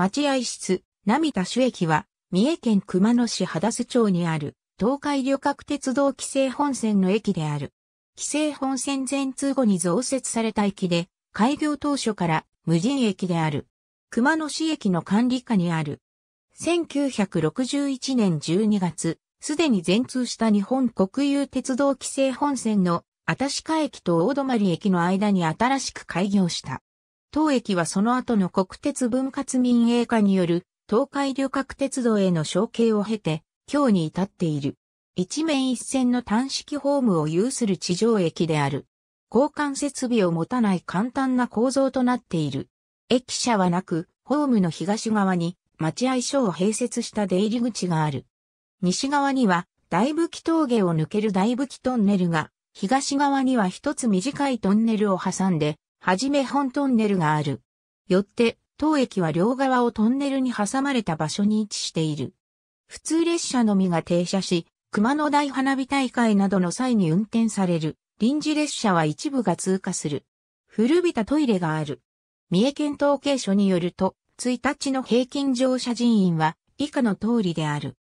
待合室、涙主駅は、三重県熊野市肌須町にある、東海旅客鉄道規制本線の駅である。規制本線全通後に増設された駅で、開業当初から無人駅である。熊野市駅の管理下にある。1961年12月、すでに全通した日本国有鉄道規制本線の、しか駅と大泊駅の間に新しく開業した。当駅はその後の国鉄分割民営化による東海旅客鉄道への承継を経て、今日に至っている。一面一線の単式ホームを有する地上駅である。交換設備を持たない簡単な構造となっている。駅舎はなく、ホームの東側に待合所を併設した出入り口がある。西側には大武器峠を抜ける大武器トンネルが、東側には一つ短いトンネルを挟んではじめ本トンネルがある。よって、当駅は両側をトンネルに挟まれた場所に位置している。普通列車のみが停車し、熊野大花火大会などの際に運転される。臨時列車は一部が通過する。古びたトイレがある。三重県統計所によると、1日の平均乗車人員は以下の通りである。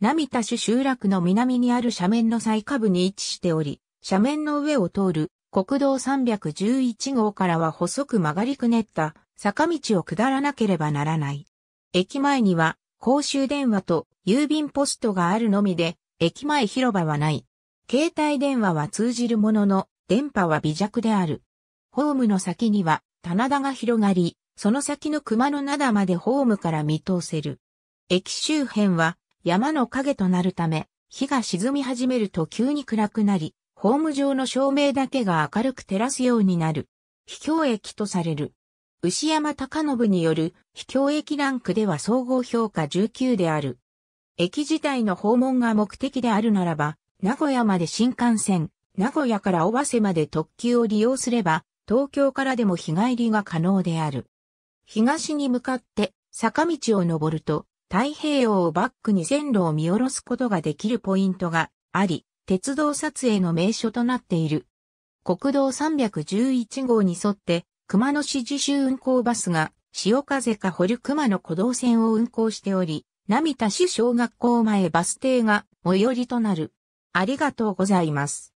並田市集落の南にある斜面の最下部に位置しており、斜面の上を通る国道311号からは細く曲がりくねった坂道を下らなければならない。駅前には公衆電話と郵便ポストがあるのみで、駅前広場はない。携帯電話は通じるものの、電波は微弱である。ホームの先には棚田が広がり、その先の熊野灘までホームから見通せる。駅周辺は山の影となるため、日が沈み始めると急に暗くなり、ホーム上の照明だけが明るく照らすようになる、秘境駅とされる。牛山隆信による秘境駅ランクでは総合評価19である。駅自体の訪問が目的であるならば、名古屋まで新幹線、名古屋から尾鷲まで特急を利用すれば、東京からでも日帰りが可能である。東に向かって坂道を登ると、太平洋をバックに線路を見下ろすことができるポイントがあり、鉄道撮影の名所となっている。国道311号に沿って、熊野市自主運行バスが、潮風か掘る熊野古道線を運行しており、並田市小学校前バス停が最寄りとなる。ありがとうございます。